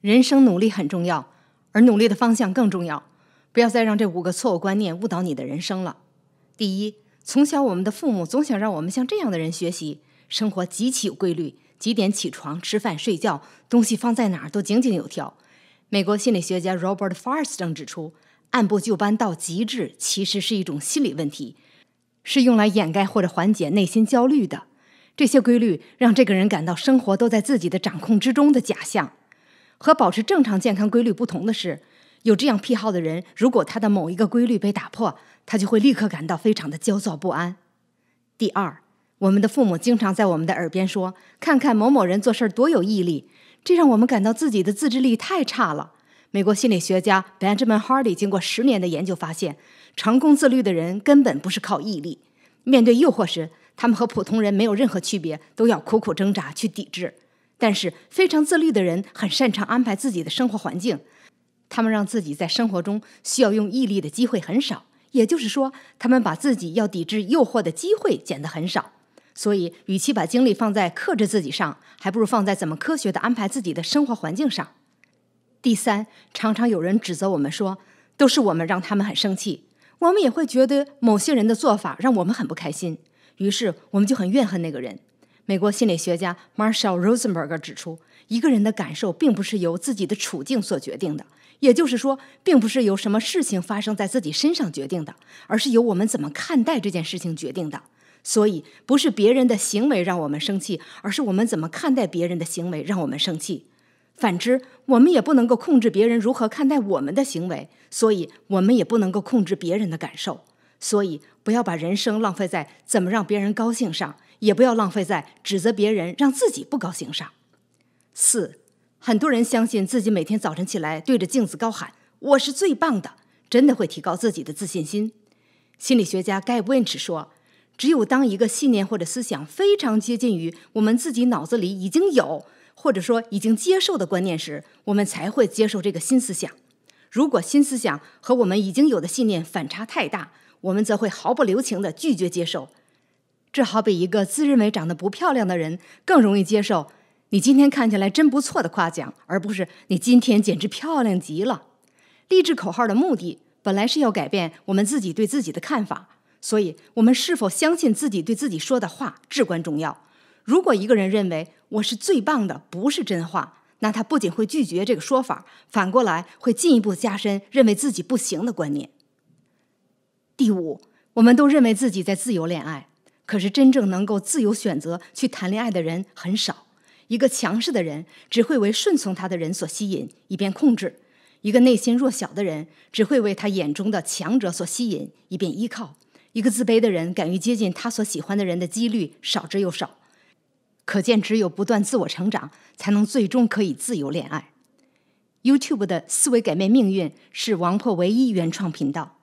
人生努力很重要，而努力的方向更重要。不要再让这五个错误观念误导你的人生了。第一，从小我们的父母总想让我们向这样的人学习，生活极其有规律，几点起床、吃饭、睡觉，东西放在哪儿都井井有条。美国心理学家 Robert f a r s 正指出，按部就班到极致其实是一种心理问题，是用来掩盖或者缓解内心焦虑的。这些规律让这个人感到生活都在自己的掌控之中的假象。和保持正常健康规律不同的是，有这样癖好的人，如果他的某一个规律被打破，他就会立刻感到非常的焦躁不安。第二，我们的父母经常在我们的耳边说：“看看某某人做事儿多有毅力。”这让我们感到自己的自制力太差了。美国心理学家 Benjamin Hardy 经过十年的研究发现，成功自律的人根本不是靠毅力。面对诱惑时，他们和普通人没有任何区别，都要苦苦挣扎去抵制。但是非常自律的人很擅长安排自己的生活环境，他们让自己在生活中需要用毅力的机会很少，也就是说，他们把自己要抵制诱惑的机会减得很少。所以，与其把精力放在克制自己上，还不如放在怎么科学的安排自己的生活环境上。第三，常常有人指责我们说，都是我们让他们很生气，我们也会觉得某些人的做法让我们很不开心，于是我们就很怨恨那个人。美国心理学家 Marshall Rosenberg 指出，一个人的感受并不是由自己的处境所决定的，也就是说，并不是由什么事情发生在自己身上决定的，而是由我们怎么看待这件事情决定的。所以，不是别人的行为让我们生气，而是我们怎么看待别人的行为让我们生气。反之，我们也不能够控制别人如何看待我们的行为，所以我们也不能够控制别人的感受。所以，不要把人生浪费在怎么让别人高兴上，也不要浪费在指责别人让自己不高兴上。四，很多人相信自己每天早晨起来对着镜子高喊“我是最棒的”，真的会提高自己的自信心。心理学家盖·温 h 说：“只有当一个信念或者思想非常接近于我们自己脑子里已经有或者说已经接受的观念时，我们才会接受这个新思想。如果新思想和我们已经有的信念反差太大，”我们则会毫不留情的拒绝接受，这好比一个自认为长得不漂亮的人更容易接受“你今天看起来真不错”的夸奖，而不是“你今天简直漂亮极了”。励志口号的目的本来是要改变我们自己对自己的看法，所以我们是否相信自己对自己说的话至关重要。如果一个人认为“我是最棒的”不是真话，那他不仅会拒绝这个说法，反过来会进一步加深认为自己不行的观念。第五，我们都认为自己在自由恋爱，可是真正能够自由选择去谈恋爱的人很少。一个强势的人只会为顺从他的人所吸引，以便控制；一个内心弱小的人只会为他眼中的强者所吸引，以便依靠；一个自卑的人敢于接近他所喜欢的人的几率少之又少。可见，只有不断自我成长，才能最终可以自由恋爱。YouTube 的思维改变命运是王破唯一原创频道。